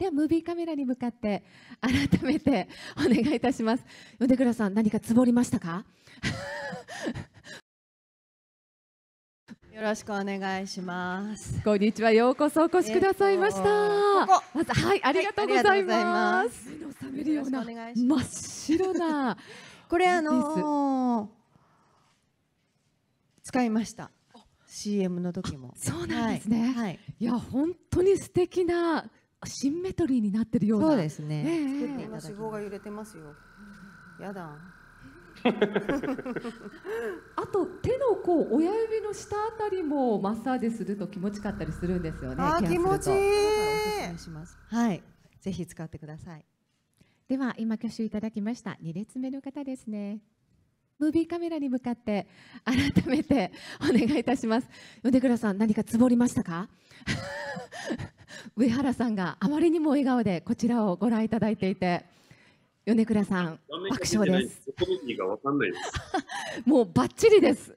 ではムービーカメラに向かって改めてお願いいたします米倉さん何かつぼりましたかよろしくお願いします。こんにちは、ようこそお越しくださいました。まず、はい、ありがとうございます。目の覚めるような真っ白な。これ、あのー、使いました。CM の時も。そうなんですね。はい、いや、本当に素敵なシンメトリーになってるようなそうですね、えー、作っていただきが揺れてますよやだ あと手のこう親指の下あたりもマッサージすると気持ちかったりするんですよね気持ちいいはいぜひ使ってくださいでは今挙手いただきました2列目の方ですねムービーカメラに向かって改めてお願いいたします米倉さん何かつぼりましたか上原さんがあまりにも笑顔でこちらをご覧いただいていて米倉さん爆笑です。もうバッチリです。